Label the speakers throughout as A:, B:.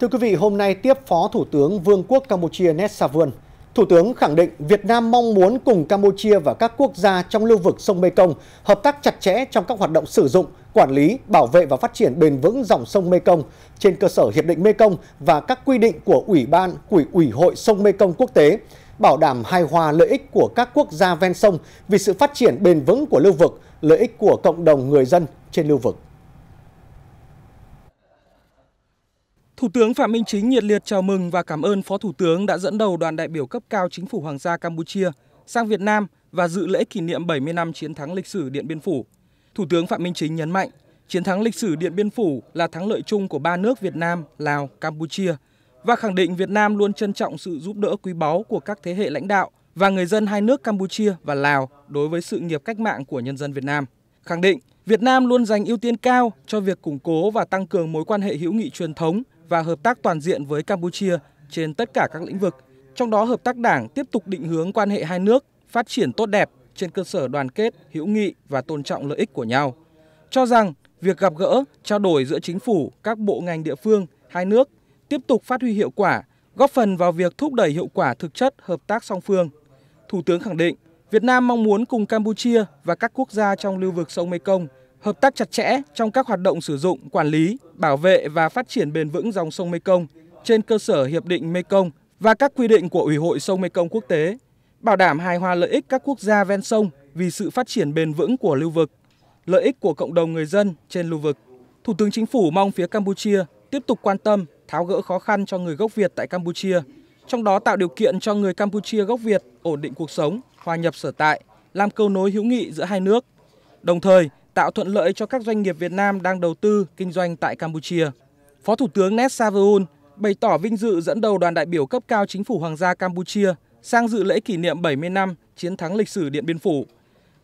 A: Thưa quý vị, hôm nay tiếp Phó Thủ tướng Vương quốc Campuchia Nét Savon. Thủ tướng khẳng định Việt Nam mong muốn cùng Campuchia và các quốc gia trong lưu vực sông Mekong hợp tác chặt chẽ trong các hoạt động sử dụng, quản lý, bảo vệ và phát triển bền vững dòng sông Mekong trên cơ sở Hiệp định Mekong và các quy định của Ủy ban của Ủy hội sông Mekong quốc tế, bảo đảm hài hòa lợi ích của các quốc gia ven sông vì sự phát triển bền vững của lưu vực, lợi ích của cộng đồng người dân trên lưu vực.
B: Thủ tướng Phạm Minh Chính nhiệt liệt chào mừng và cảm ơn Phó Thủ tướng đã dẫn đầu đoàn đại biểu cấp cao chính phủ Hoàng gia Campuchia sang Việt Nam và dự lễ kỷ niệm 70 năm chiến thắng lịch sử Điện Biên Phủ. Thủ tướng Phạm Minh Chính nhấn mạnh, chiến thắng lịch sử Điện Biên Phủ là thắng lợi chung của ba nước Việt Nam, Lào, Campuchia và khẳng định Việt Nam luôn trân trọng sự giúp đỡ quý báu của các thế hệ lãnh đạo và người dân hai nước Campuchia và Lào đối với sự nghiệp cách mạng của nhân dân Việt Nam. Khẳng định Việt Nam luôn dành ưu tiên cao cho việc củng cố và tăng cường mối quan hệ hữu nghị truyền thống và hợp tác toàn diện với Campuchia trên tất cả các lĩnh vực. Trong đó hợp tác đảng tiếp tục định hướng quan hệ hai nước phát triển tốt đẹp trên cơ sở đoàn kết, hữu nghị và tôn trọng lợi ích của nhau. Cho rằng việc gặp gỡ, trao đổi giữa chính phủ, các bộ ngành địa phương, hai nước tiếp tục phát huy hiệu quả, góp phần vào việc thúc đẩy hiệu quả thực chất hợp tác song phương. Thủ tướng khẳng định, Việt Nam mong muốn cùng Campuchia và các quốc gia trong lưu vực sông Mekong hợp tác chặt chẽ trong các hoạt động sử dụng quản lý bảo vệ và phát triển bền vững dòng sông mekong trên cơ sở hiệp định mekong và các quy định của ủy hội sông mekong quốc tế bảo đảm hài hòa lợi ích các quốc gia ven sông vì sự phát triển bền vững của lưu vực lợi ích của cộng đồng người dân trên lưu vực thủ tướng chính phủ mong phía campuchia tiếp tục quan tâm tháo gỡ khó khăn cho người gốc việt tại campuchia trong đó tạo điều kiện cho người campuchia gốc việt ổn định cuộc sống hòa nhập sở tại làm cầu nối hữu nghị giữa hai nước đồng thời tạo thuận lợi cho các doanh nghiệp Việt Nam đang đầu tư, kinh doanh tại Campuchia. Phó Thủ tướng Ned Savaun bày tỏ vinh dự dẫn đầu đoàn đại biểu cấp cao chính phủ Hoàng gia Campuchia sang dự lễ kỷ niệm 70 năm chiến thắng lịch sử Điện Biên Phủ.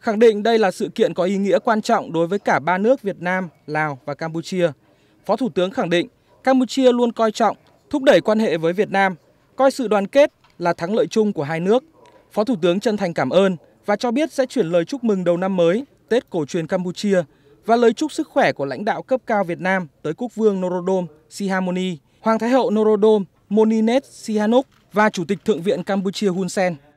B: Khẳng định đây là sự kiện có ý nghĩa quan trọng đối với cả ba nước Việt Nam, Lào và Campuchia. Phó Thủ tướng khẳng định Campuchia luôn coi trọng, thúc đẩy quan hệ với Việt Nam, coi sự đoàn kết là thắng lợi chung của hai nước. Phó Thủ tướng chân thành cảm ơn và cho biết sẽ chuyển lời chúc mừng đầu năm mới Tết cổ truyền Campuchia và lời chúc sức khỏe của lãnh đạo cấp cao Việt Nam tới quốc vương Norodom Sihamoni, Hoàng Thái hậu Norodom Moninet Sihanouk và Chủ tịch Thượng viện Campuchia Hun Sen.